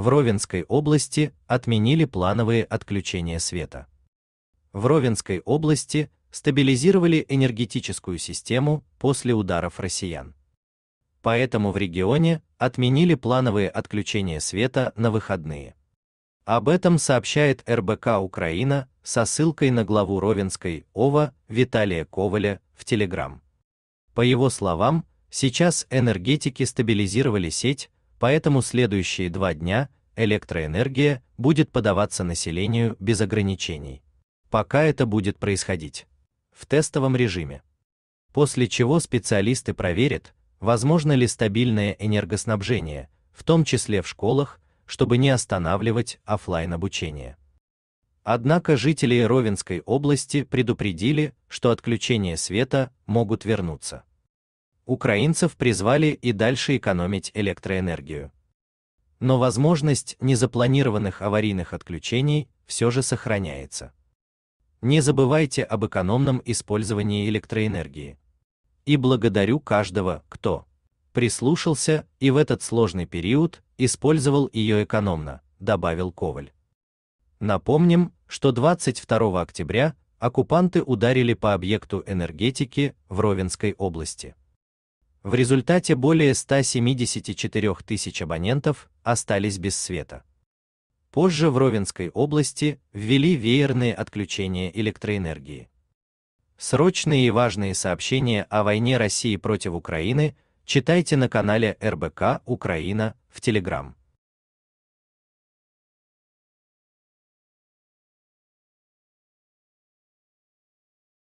в Ровенской области отменили плановые отключения света. В Ровенской области стабилизировали энергетическую систему после ударов россиян. Поэтому в регионе отменили плановые отключения света на выходные. Об этом сообщает РБК Украина со ссылкой на главу Ровенской ОВА Виталия Коваля в Телеграм. По его словам, сейчас энергетики стабилизировали сеть, поэтому следующие два дня электроэнергия будет подаваться населению без ограничений. Пока это будет происходить в тестовом режиме. После чего специалисты проверят, возможно ли стабильное энергоснабжение, в том числе в школах, чтобы не останавливать офлайн обучение. Однако жители Ровенской области предупредили, что отключение света могут вернуться украинцев призвали и дальше экономить электроэнергию. Но возможность незапланированных аварийных отключений все же сохраняется. Не забывайте об экономном использовании электроэнергии. И благодарю каждого, кто прислушался и в этот сложный период использовал ее экономно, добавил Коваль. Напомним, что 22 октября оккупанты ударили по объекту энергетики в Ровенской области. В результате более 174 тысяч абонентов остались без света. Позже в Ровенской области ввели веерные отключения электроэнергии. Срочные и важные сообщения о войне России против Украины читайте на канале РБК Украина в Телеграм.